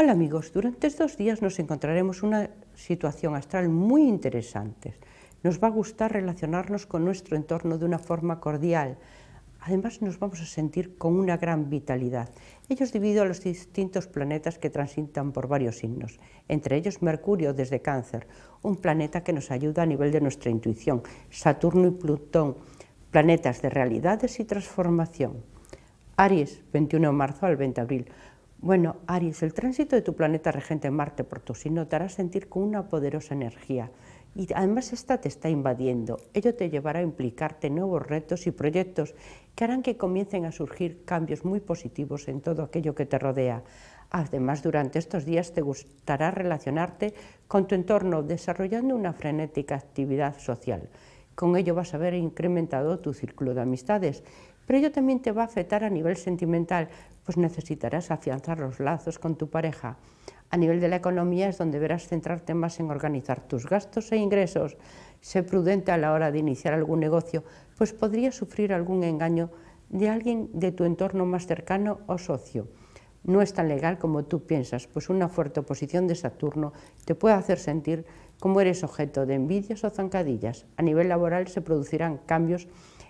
Hola amigos, durante estos días nos encontraremos una situación astral muy interesante. Nos va a gustar relacionarnos con nuestro entorno de una forma cordial. Además nos vamos a sentir con una gran vitalidad. Ellos debido a los distintos planetas que transitan por varios signos, entre ellos Mercurio desde Cáncer, un planeta que nos ayuda a nivel de nuestra intuición, Saturno y Plutón, planetas de realidades y transformación. Aries, 21 de marzo al 20 de abril, bueno, Aries, el tránsito de tu planeta regente Marte por tu signo te hará sentir con una poderosa energía y además esta te está invadiendo. Ello te llevará a implicarte en nuevos retos y proyectos que harán que comiencen a surgir cambios muy positivos en todo aquello que te rodea. Además, durante estos días te gustará relacionarte con tu entorno desarrollando una frenética actividad social. Con ello vas a ver incrementado tu círculo de amistades pero ello también te va a afectar a nivel sentimental, pues necesitarás afianzar los lazos con tu pareja. A nivel de la economía es donde verás centrarte más en organizar tus gastos e ingresos. Sé prudente a la hora de iniciar algún negocio, pues podrías sufrir algún engaño de alguien de tu entorno más cercano o socio. No es tan legal como tú piensas, pues una fuerte oposición de Saturno te puede hacer sentir como eres objeto de envidias o zancadillas, a nivel laboral se producirán cambios,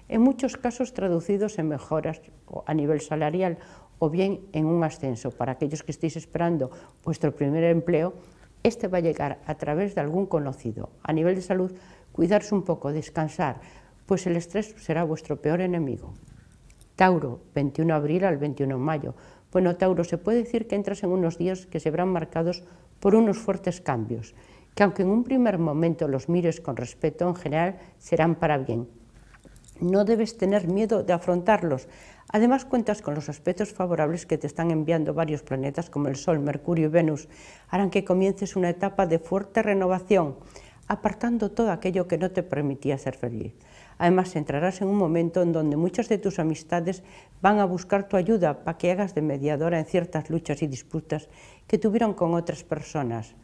en muchos casos traducidos en mejoras a nivel salarial o bien en un ascenso. Para aquellos que estéis esperando vuestro primer empleo, este va a llegar a través de algún conocido. A nivel de salud, cuidarse un poco, descansar, pues el estrés será vuestro peor enemigo. Tauro, 21 de abril al 21 de mayo. Bueno, Tauro, se puede decir que entras en unos días que se verán marcados por unos fuertes cambios que aunque en un primer momento los mires con respeto, en general serán para bien. No debes tener miedo de afrontarlos. Además cuentas con los aspectos favorables que te están enviando varios planetas como el Sol, Mercurio y Venus. Harán que comiences una etapa de fuerte renovación, apartando todo aquello que no te permitía ser feliz. Además, entrarás en un momento en donde muchas de tus amistades van a buscar tu ayuda para que hagas de mediadora en ciertas luchas y disputas que tuvieron con otras personas.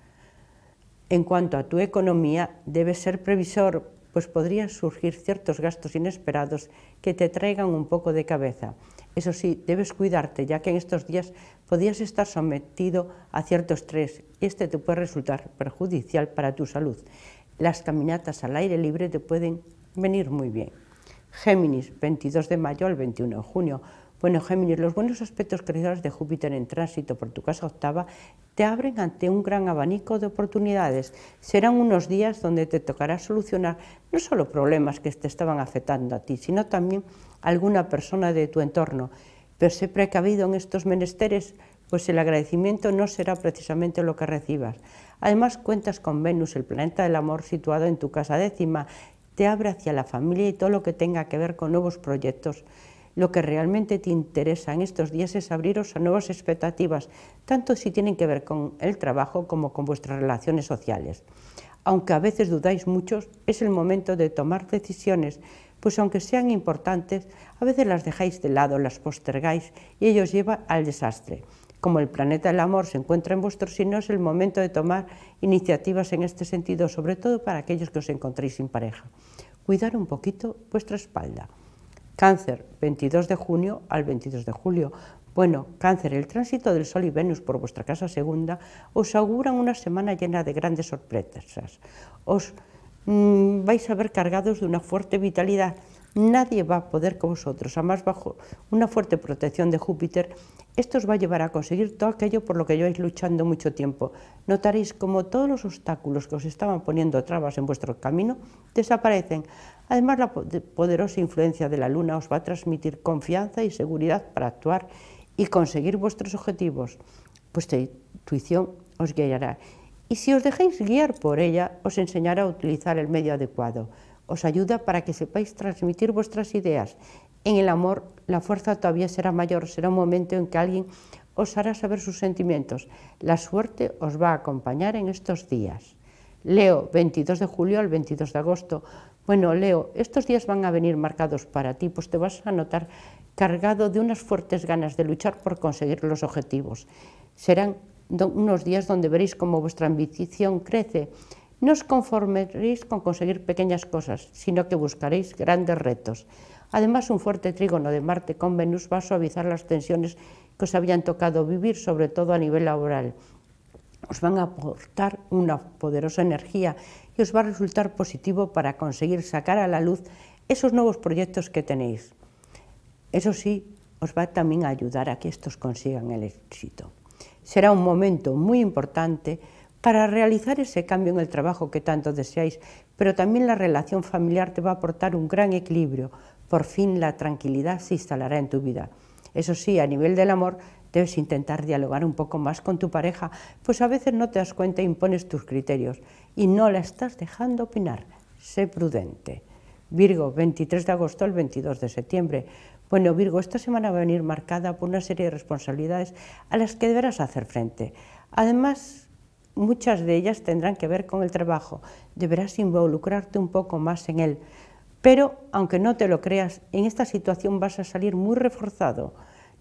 En cuanto a tu economía, debes ser previsor, pues podrían surgir ciertos gastos inesperados que te traigan un poco de cabeza. Eso sí, debes cuidarte, ya que en estos días podrías estar sometido a cierto estrés y este te puede resultar perjudicial para tu salud. Las caminatas al aire libre te pueden venir muy bien. Géminis, 22 de mayo al 21 de junio bueno, Géminis, los buenos aspectos creadores de Júpiter en tránsito por tu casa octava te abren ante un gran abanico de oportunidades. Serán unos días donde te tocará solucionar no solo problemas que te estaban afectando a ti, sino también alguna persona de tu entorno. Pero sé precavido en estos menesteres, pues el agradecimiento no será precisamente lo que recibas. Además, cuentas con Venus, el planeta del amor, situado en tu casa décima, te abre hacia la familia y todo lo que tenga que ver con nuevos proyectos lo que realmente te interesa en estos días es abriros a nuevas expectativas, tanto si tienen que ver con el trabajo como con vuestras relaciones sociales. Aunque a veces dudáis muchos, es el momento de tomar decisiones, pues aunque sean importantes, a veces las dejáis de lado, las postergáis y ello os lleva al desastre. Como el planeta del amor se encuentra en vuestro sino, es el momento de tomar iniciativas en este sentido, sobre todo para aquellos que os encontréis sin pareja. Cuidar un poquito vuestra espalda. Cáncer, 22 de junio al 22 de julio. Bueno, cáncer, el tránsito del Sol y Venus por vuestra casa segunda os auguran una semana llena de grandes sorpresas. Os mm, vais a ver cargados de una fuerte vitalidad. Nadie va a poder con vosotros. Además, bajo una fuerte protección de Júpiter, esto os va a llevar a conseguir todo aquello por lo que lleváis luchando mucho tiempo. Notaréis como todos los obstáculos que os estaban poniendo trabas en vuestro camino desaparecen. Además, la poderosa influencia de la luna os va a transmitir confianza y seguridad para actuar y conseguir vuestros objetivos. Vuestra intuición os guiará. Y si os dejáis guiar por ella, os enseñará a utilizar el medio adecuado. Os ayuda para que sepáis transmitir vuestras ideas. En el amor, la fuerza todavía será mayor. Será un momento en que alguien os hará saber sus sentimientos. La suerte os va a acompañar en estos días. Leo, 22 de julio al 22 de agosto. Bueno, Leo, estos días van a venir marcados para ti, pues te vas a notar cargado de unas fuertes ganas de luchar por conseguir los objetivos. Serán unos días donde veréis cómo vuestra ambición crece. No os conformaréis con conseguir pequeñas cosas, sino que buscaréis grandes retos. Además, un fuerte trígono de Marte con Venus va a suavizar las tensiones que os habían tocado vivir, sobre todo a nivel laboral. Os van a aportar una poderosa energía y os va a resultar positivo para conseguir sacar a la luz esos nuevos proyectos que tenéis. Eso sí, os va también a ayudar a que estos consigan el éxito. Será un momento muy importante para realizar ese cambio en el trabajo que tanto deseáis, pero también la relación familiar te va a aportar un gran equilibrio. Por fin la tranquilidad se instalará en tu vida. Eso sí, a nivel del amor debes intentar dialogar un poco más con tu pareja, pues a veces no te das cuenta e impones tus criterios y no la estás dejando opinar. Sé prudente. Virgo, 23 de agosto al 22 de septiembre. Bueno, Virgo, esta semana va a venir marcada por una serie de responsabilidades a las que deberás hacer frente. Además, muchas de ellas tendrán que ver con el trabajo. Deberás involucrarte un poco más en él. Pero, aunque no te lo creas, en esta situación vas a salir muy reforzado.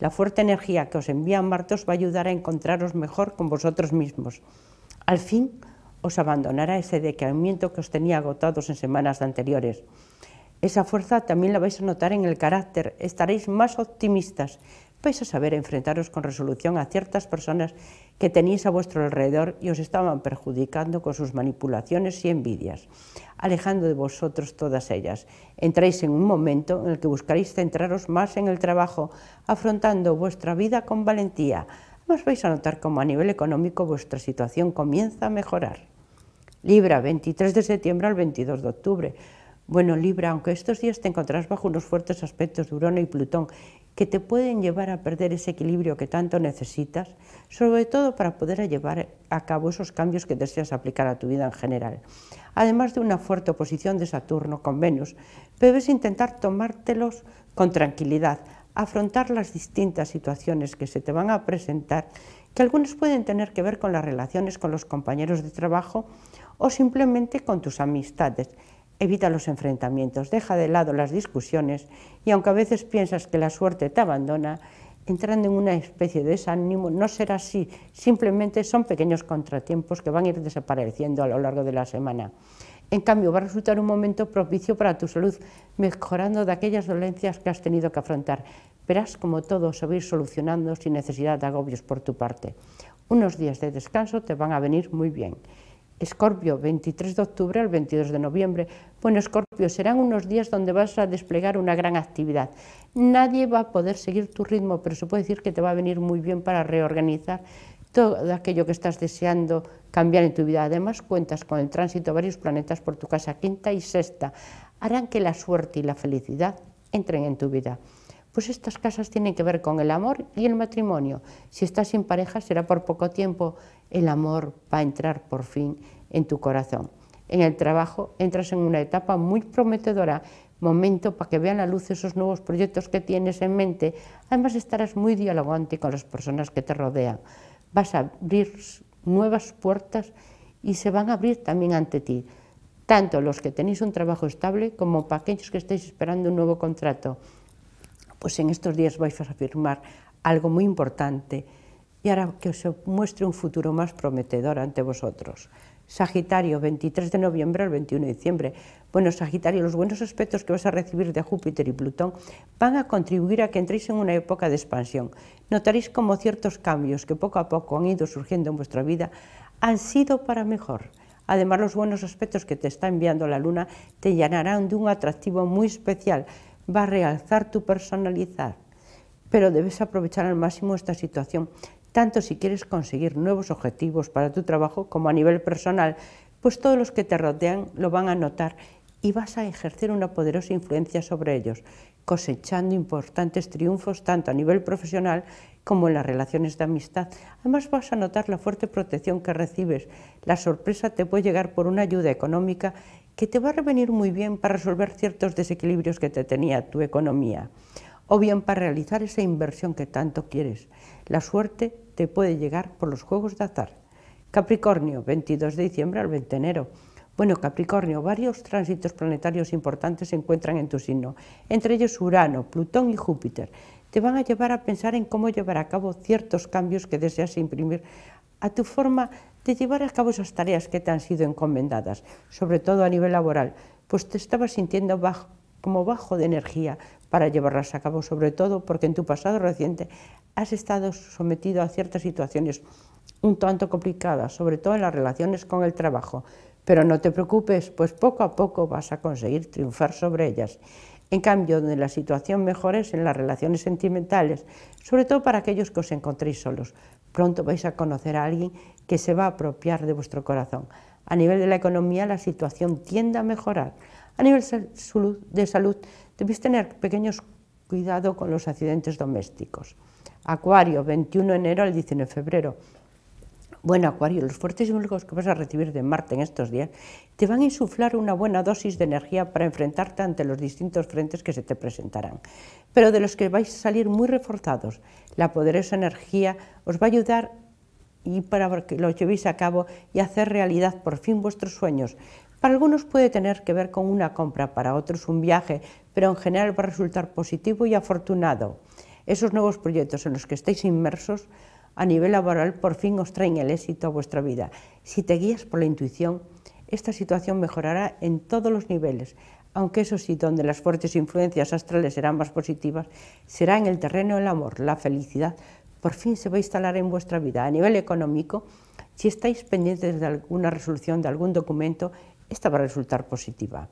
La fuerte energía que os envía Martos va a ayudar a encontraros mejor con vosotros mismos. Al fin, os abandonará ese decaimiento que os tenía agotados en semanas anteriores. Esa fuerza también la vais a notar en el carácter, estaréis más optimistas, vais a saber enfrentaros con resolución a ciertas personas que tenéis a vuestro alrededor y os estaban perjudicando con sus manipulaciones y envidias, alejando de vosotros todas ellas. Entráis en un momento en el que buscaréis centraros más en el trabajo, afrontando vuestra vida con valentía. Además vais a notar cómo a nivel económico vuestra situación comienza a mejorar. Libra, 23 de septiembre al 22 de octubre. Bueno, Libra, aunque estos días te encontrarás bajo unos fuertes aspectos de Urano y Plutón que te pueden llevar a perder ese equilibrio que tanto necesitas, sobre todo para poder llevar a cabo esos cambios que deseas aplicar a tu vida en general. Además de una fuerte oposición de Saturno con Venus, debes intentar tomártelos con tranquilidad, afrontar las distintas situaciones que se te van a presentar, que algunas pueden tener que ver con las relaciones con los compañeros de trabajo o simplemente con tus amistades, evita los enfrentamientos, deja de lado las discusiones y aunque a veces piensas que la suerte te abandona, entrando en una especie de desánimo, no será así, simplemente son pequeños contratiempos que van a ir desapareciendo a lo largo de la semana. En cambio, va a resultar un momento propicio para tu salud, mejorando de aquellas dolencias que has tenido que afrontar. Verás como todo se va a ir solucionando sin necesidad de agobios por tu parte. Unos días de descanso te van a venir muy bien. Escorpio, 23 de octubre al 22 de noviembre. Bueno, Escorpio, serán unos días donde vas a desplegar una gran actividad. Nadie va a poder seguir tu ritmo, pero se puede decir que te va a venir muy bien para reorganizar todo aquello que estás deseando cambiar en tu vida. Además, cuentas con el tránsito de varios planetas por tu casa quinta y sexta. Harán que la suerte y la felicidad entren en tu vida. Pues estas casas tienen que ver con el amor y el matrimonio. Si estás sin pareja será por poco tiempo el amor va a entrar por fin en tu corazón. En el trabajo entras en una etapa muy prometedora, momento para que vean la luz esos nuevos proyectos que tienes en mente. Además estarás muy dialogante con las personas que te rodean. Vas a abrir nuevas puertas y se van a abrir también ante ti, tanto los que tenéis un trabajo estable como para aquellos que estáis esperando un nuevo contrato. Pues en estos días vais a firmar algo muy importante y ahora que os muestre un futuro más prometedor ante vosotros. Sagitario, 23 de noviembre al 21 de diciembre. Bueno, Sagitario, los buenos aspectos que vas a recibir de Júpiter y Plutón van a contribuir a que entréis en una época de expansión. Notaréis como ciertos cambios que poco a poco han ido surgiendo en vuestra vida han sido para mejor. Además, los buenos aspectos que te está enviando la Luna te llenarán de un atractivo muy especial. Va a realzar tu personalidad, pero debes aprovechar al máximo esta situación tanto si quieres conseguir nuevos objetivos para tu trabajo como a nivel personal, pues todos los que te rodean lo van a notar y vas a ejercer una poderosa influencia sobre ellos, cosechando importantes triunfos tanto a nivel profesional como en las relaciones de amistad. Además vas a notar la fuerte protección que recibes. La sorpresa te puede llegar por una ayuda económica que te va a revenir muy bien para resolver ciertos desequilibrios que te tenía tu economía o bien para realizar esa inversión que tanto quieres. La suerte te puede llegar por los juegos de azar. Capricornio, 22 de diciembre al 20 de enero. Bueno, Capricornio, varios tránsitos planetarios importantes se encuentran en tu signo, entre ellos Urano, Plutón y Júpiter. Te van a llevar a pensar en cómo llevar a cabo ciertos cambios que deseas imprimir a tu forma de llevar a cabo esas tareas que te han sido encomendadas, sobre todo a nivel laboral, pues te estabas sintiendo como bajo de energía para llevarlas a cabo, sobre todo porque en tu pasado reciente has estado sometido a ciertas situaciones un tanto complicadas, sobre todo en las relaciones con el trabajo, pero no te preocupes, pues poco a poco vas a conseguir triunfar sobre ellas. En cambio, donde la situación mejora es en las relaciones sentimentales, sobre todo para aquellos que os encontréis solos. Pronto vais a conocer a alguien que se va a apropiar de vuestro corazón. A nivel de la economía, la situación tiende a mejorar. A nivel de salud, debéis tener pequeños cuidado con los accidentes domésticos. Acuario, 21 de enero al 19 de febrero. Bueno, Acuario, los fuertes únicos que vas a recibir de Marte en estos días te van a insuflar una buena dosis de energía para enfrentarte ante los distintos frentes que se te presentarán, pero de los que vais a salir muy reforzados. La poderosa energía os va a ayudar y para que lo llevéis a cabo y hacer realidad por fin vuestros sueños. Para algunos puede tener que ver con una compra, para otros un viaje, pero en general va a resultar positivo y afortunado esos nuevos proyectos en los que estáis inmersos a nivel laboral por fin os traen el éxito a vuestra vida. Si te guías por la intuición, esta situación mejorará en todos los niveles, aunque eso sí, donde las fuertes influencias astrales serán más positivas, será en el terreno del amor, la felicidad. Por fin se va a instalar en vuestra vida. A nivel económico, si estáis pendientes de alguna resolución, de algún documento, esta va a resultar positiva.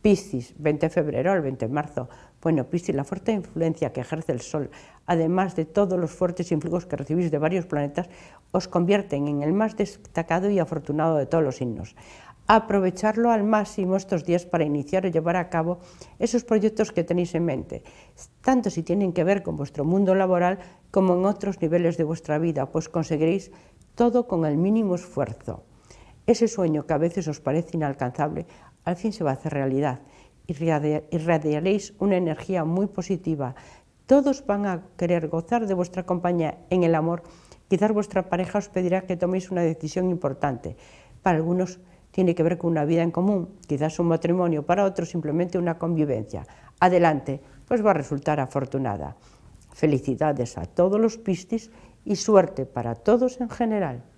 Piscis, 20 de febrero al 20 de marzo. Bueno, Piscis, la fuerte influencia que ejerce el Sol, además de todos los fuertes influjos que recibís de varios planetas, os convierten en el más destacado y afortunado de todos los signos. Aprovecharlo al máximo estos días para iniciar y llevar a cabo esos proyectos que tenéis en mente, tanto si tienen que ver con vuestro mundo laboral como en otros niveles de vuestra vida, pues conseguiréis todo con el mínimo esfuerzo. Ese sueño que a veces os parece inalcanzable, al fin se va a hacer realidad irradiaréis una energía muy positiva. Todos van a querer gozar de vuestra compañía en el amor. Quizás vuestra pareja os pedirá que toméis una decisión importante. Para algunos tiene que ver con una vida en común, quizás un matrimonio, para otros simplemente una convivencia. Adelante, pues va a resultar afortunada. Felicidades a todos los pistis y suerte para todos en general.